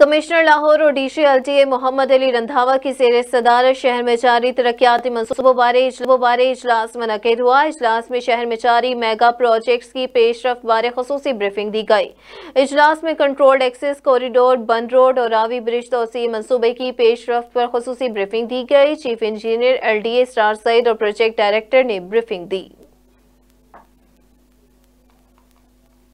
commissioner Lahore और DC LDA Mohammad Ali Randhawa की जेर सदारत शहर में जारी तरक्याती मनसूबों बारे बारे इजलास मनद हुआ इजलास में शहर में जारी मेगा प्रोजेक्ट्स की पेशरफ बारे खसूस ब्रीफिंग दी गई इजलास में कंट्रोल्ड एक्सेस कॉरिडोर बन रोड और रावी ब्रिज तोसी मनसूबे की पेशरफ पर खसूस ब्रीफिंग दी गई chief engineer L D A स्टार सईद और प्रोजेक्ट डायरेक्टर ने ब्रीफिंग दी